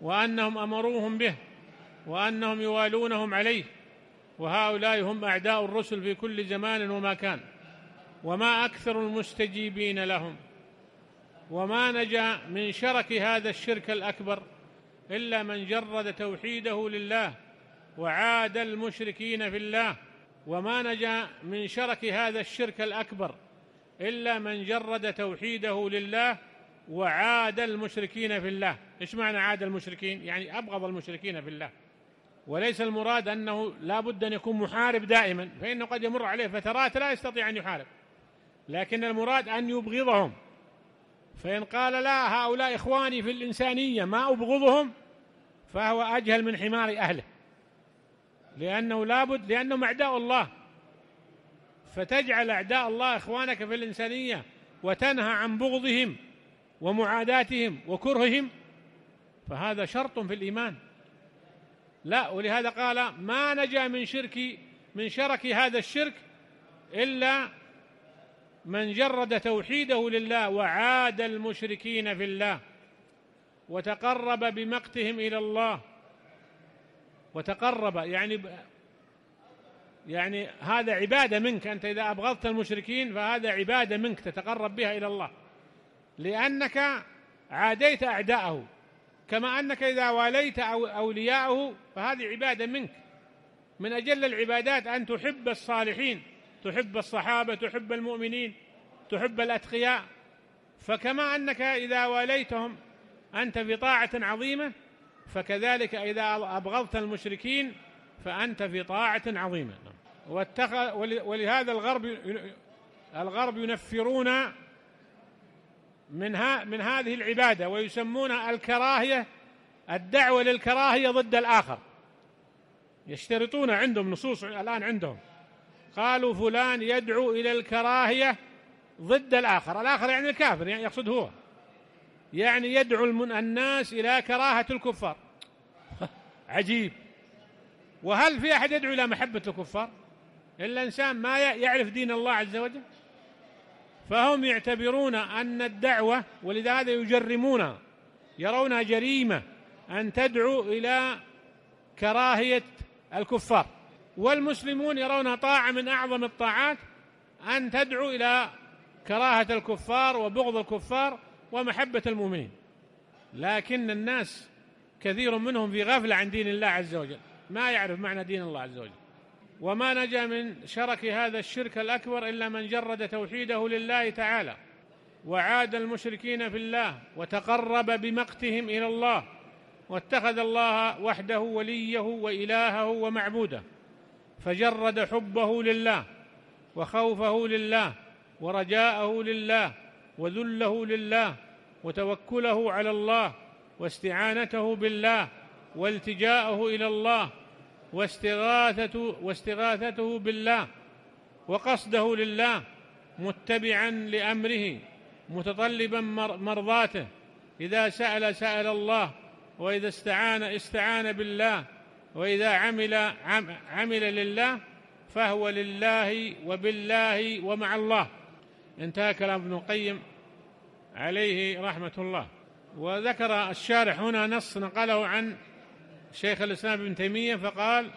وأنهم أمروهم به وأنهم يوالونهم عليه وهؤلاء هم أعداء الرسل في كل زمان ومكان وما أكثر المستجيبين لهم وما نجا من شرك هذا الشرك الأكبر إلا من جرد توحيده لله وعاد المشركين في الله وما نجا من شرك هذا الشرك الأكبر إلا من جرد توحيده لله وعاد المشركين في الله إيش معنى عاد المشركين يعني أبغض المشركين في الله وليس المراد أنه لا بد أن يكون محارب دائما فإنه قد يمر عليه فترات لا يستطيع أن يحارب لكن المراد أن يبغضهم فإن قال لا هؤلاء إخواني في الإنسانية ما أبغضهم فهو أجهل من حمار أهله لأنه لابد لأنهم أعداء الله فتجعل أعداء الله إخوانك في الإنسانية وتنهى عن بغضهم ومعاداتهم وكرههم فهذا شرط في الإيمان لا ولهذا قال ما نجا من شرك من شرك هذا الشرك إلا من جرد توحيده لله وعاد المشركين في الله وتقرب بمقتهم إلى الله وتقرب يعني يعني هذا عبادة منك أنت إذا أبغضت المشركين فهذا عبادة منك تتقرب بها إلى الله لأنك عاديت أعداءه كما أنك إذا واليت أولياءه فهذه عبادة منك من أجل العبادات أن تحب الصالحين تحب الصحابة تحب المؤمنين تحب الأتقياء فكما أنك إذا واليتهم أنت في طاعة عظيمة فكذلك إذا أبغضت المشركين فأنت في طاعة عظيمة ولهذا الغرب الغرب ينفرون من, من هذه العبادة ويسمونها الكراهية الدعوة للكراهية ضد الآخر يشترطون عندهم نصوص الآن عندهم قالوا فلان يدعو إلى الكراهية ضد الآخر الآخر يعني الكافر يعني يقصد هو يعني يدعو الناس إلى كراهة الكفار عجيب وهل في أحد يدعو إلى محبة الكفار إلا إنسان ما يعرف دين الله عز وجل فهم يعتبرون أن الدعوة هذا يجرمونها يرونها جريمة أن تدعو إلى كراهية الكفار والمسلمون يرونها طاعة من أعظم الطاعات أن تدعو إلى كراهة الكفار وبغض الكفار ومحبة المؤمنين لكن الناس كثير منهم في غفلة عن دين الله عز وجل ما يعرف معنى دين الله عز وجل وما نجا من شرك هذا الشرك الأكبر إلا من جرد توحيده لله تعالى وعاد المشركين في الله وتقرب بمقتهم إلى الله واتخذ الله وحده وليه وإلهه ومعبوده فجرد حبه لله وخوفه لله ورجاءه لله وذله لله وتوكله على الله واستعانته بالله والتجاءه إلى الله واستغاثته, واستغاثته بالله وقصده لله متبعا لأمره متطلبا مرضاته إذا سأل سأل الله وإذا استعان استعان بالله وإذا عمل عمل لله فهو لله وبالله ومع الله انتهى كلام ابن القيم عليه رحمة الله وذكر الشارح هنا نص نقله عن شيخ الإسلام ابن تيمية فقال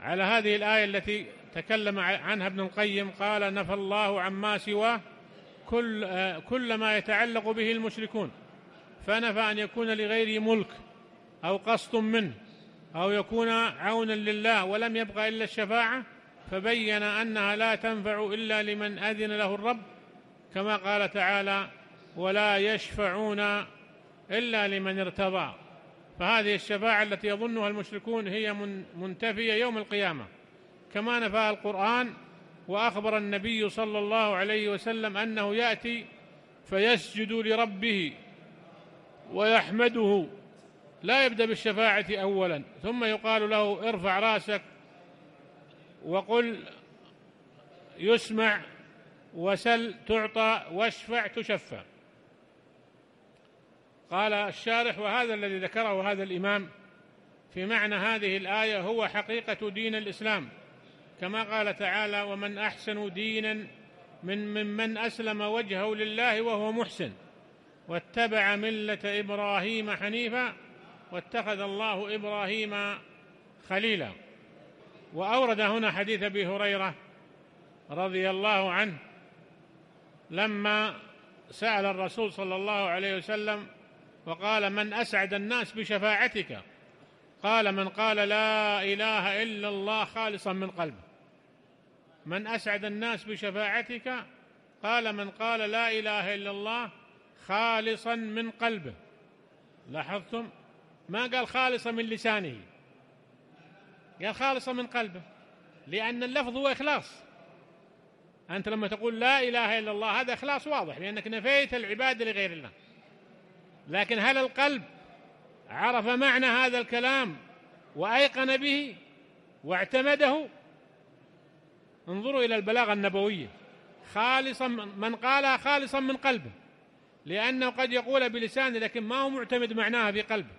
على هذه الآية التي تكلم عنها ابن القيم قال نفى الله عما سواه كل, كل ما يتعلق به المشركون فنفى أن يكون لغيره ملك أو قسط منه أو يكون عونا لله ولم يبقى إلا الشفاعة فبين أنها لا تنفع إلا لمن أذن له الرب كما قال تعالى ولا يشفعون إلا لمن ارتضى فهذه الشفاعة التي يظنها المشركون هي منتفية يوم القيامة كما نفاها القرآن وأخبر النبي صلى الله عليه وسلم أنه يأتي فيسجد لربه ويحمده لا يبدأ بالشفاعة أولا ثم يقال له ارفع راسك وقل يسمع وسل تعطى واشفع تشفع قال الشارح وهذا الذي ذكره هذا الإمام في معنى هذه الآية هو حقيقة دين الإسلام كما قال تعالى ومن أحسن دينا من ممن أسلم وجهه لله وهو محسن واتبع ملة إبراهيم حنيفا واتخذ الله إبراهيم خليلا وأورد هنا حديث أبي هريرة رضي الله عنه لما سأل الرسول صلى الله عليه وسلم وقال من أسعد الناس بشفاعتك قال من قال لا إله إلا الله خالصا من قلبه من أسعد الناس بشفاعتك قال من قال لا إله إلا الله خالصا من قلبه لاحظتم ما قال خالصا من لسانه قال خالصا من قلبه لأن اللفظ هو إخلاص أنت لما تقول لا إله إلا الله هذا إخلاص واضح لأنك نفيت العبادة لغير الله لكن هل القلب عرف معنى هذا الكلام وأيقن به واعتمده انظروا إلى البلاغة النبوية خالصا من قالها خالصا من قلبه لأنه قد يقول بلسانه لكن ما هو معتمد معناها في قلبه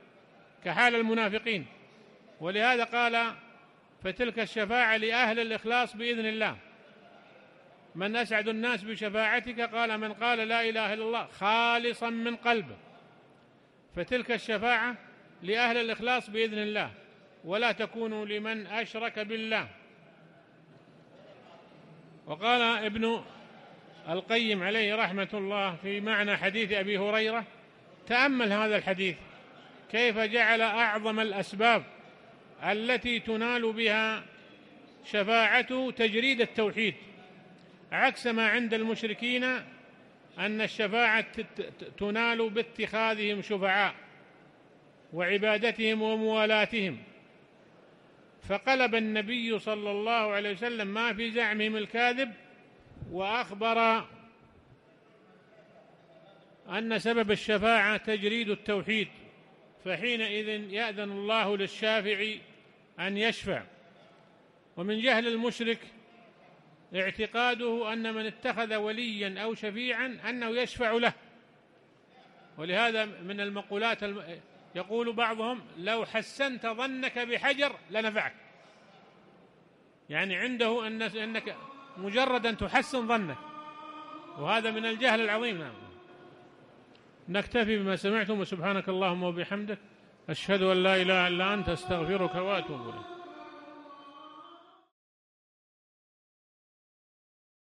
كحال المنافقين ولهذا قال فتلك الشفاعة لأهل الإخلاص بإذن الله من أسعد الناس بشفاعتك قال من قال لا إله إلا الله خالصا من قلبه فتلك الشفاعة لأهل الإخلاص بإذن الله ولا تكون لمن أشرك بالله وقال ابن القيم عليه رحمة الله في معنى حديث أبي هريرة تأمل هذا الحديث كيف جعل أعظم الأسباب التي تنال بها شفاعة تجريد التوحيد عكس ما عند المشركين أن الشفاعة تنال باتخاذهم شفعاء وعبادتهم وموالاتهم فقلب النبي صلى الله عليه وسلم ما في زعمهم الكاذب وأخبر أن سبب الشفاعة تجريد التوحيد فحينئذ يأذن الله للشافع أن يشفع ومن جهل المشرك اعتقاده أن من اتخذ وليا أو شفيعا أنه يشفع له ولهذا من المقولات يقول بعضهم لو حسنت ظنك بحجر لنفعك يعني عنده أن أنك مجرد أن تحسن ظنك وهذا من الجهل العظيم نعم نكتفي بما سمعتم وسبحانك اللهم وبحمدك أشهد أن لا إله إلا أنت أستغفرك وأتوب إليك